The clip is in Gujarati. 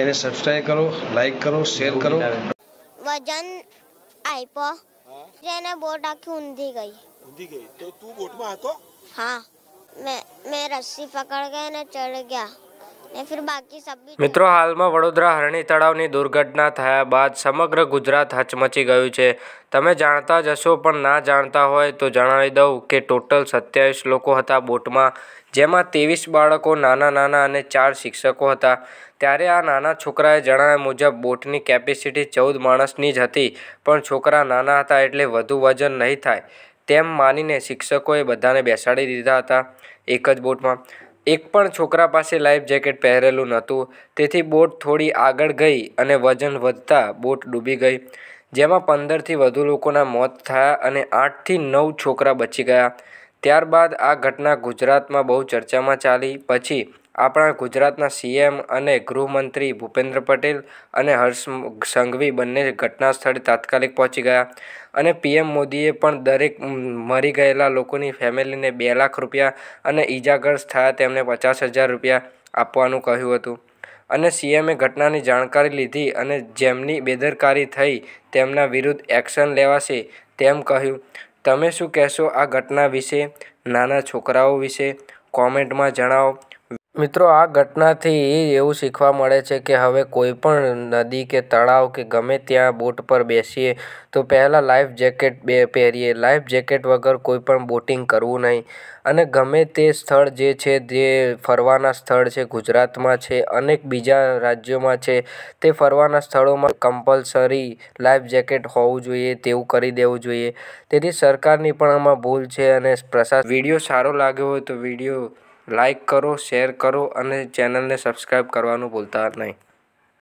इन्हें सब्सक्राइब करो लाइक करो शेयर करो वजन आई पो जैने बोट आके उंधी गई उंधी गई तो तू बोट में आतो हाँ मैं मैं रस्सी पकड़ के ने चढ़ गया મિત્રો હાલમાં વડોદરા હરણી તળાવની દુર્ઘટના થયા બાદ સમગ્ર ગુજરાત હચમચી ગયું છે તમે જાણતા જ પણ ના જાણતા હોય તો જણાવી દઉં કે ટોટલ સત્યાવીસ લોકો હતા બોટમાં જેમાં ત્રેવીસ બાળકો નાના નાના અને ચાર શિક્ષકો હતા ત્યારે આ નાના છોકરાએ જણાવ્યા મુજબ બોટની કેપેસિટી ચૌદ માણસની જ હતી પણ છોકરા નાના હતા એટલે વધુ વજન નહીં થાય તેમ માનીને શિક્ષકોએ બધાને બેસાડી દીધા હતા એક જ બોટમાં એક પણ છોકરા પાસે લાઈફ જેકેટ પહેરેલું નહોતું તેથી બોટ થોડી આગળ ગઈ અને વજન વધતા બોટ ડૂબી ગઈ જેમાં પંદરથી વધુ લોકોના મોત થયા અને આઠથી નવ છોકરા બચી ગયા ત્યારબાદ આ ઘટના ગુજરાતમાં બહુ ચર્ચામાં ચાલી પછી આપણા ગુજરાતના સીએમ અને ગૃહમંત્રી ભૂપેન્દ્ર પટેલ અને હર્ષ સંઘવી બંને ઘટના સ્થળે તાત્કાલિક પહોંચી ગયા અને પીએમ મોદીએ પણ દરેક મરી ગયેલા લોકોની ફેમિલીને બે લાખ રૂપિયા અને ઈજાગ્રસ્ત થયા તેમને પચાસ હજાર રૂપિયા આપવાનું કહ્યું હતું અને સીએમએ ઘટનાની જાણકારી લીધી અને જેમની બેદરકારી થઈ તેમના વિરુદ્ધ એક્શન લેવાશે તેમ કહ્યું તમે શું કહેશો આ ઘટના વિશે નાના છોકરાઓ વિશે કોમેન્ટમાં જણાવો મિત્રો આ ઘટનાથી એવું શીખવા મળે છે કે હવે કોઈ પણ નદી કે તળાવ કે ગમે ત્યાં બોટ પર બેસીએ તો પહેલાં લાઈફ જેકેટ બે પહેરીએ લાઈફ જેકેટ વગર કોઈ પણ બોટિંગ કરવું નહીં અને ગમે તે સ્થળ જે છે જે ફરવાના સ્થળ છે ગુજરાતમાં છે અનેક બીજા રાજ્યોમાં છે તે ફરવાના સ્થળોમાં કમ્પલસરી લાઈફ જેકેટ હોવું જોઈએ તેવું કરી દેવું જોઈએ તેથી સરકારની પણ આમાં ભૂલ છે અને પ્રસાદ વિડીયો સારો લાગ્યો હોય તો વિડીયો લાઇક કરો શેર કરો અને ચેનલને સબસ્ક્રાઈબ કરવાનું ભૂલતા નહીં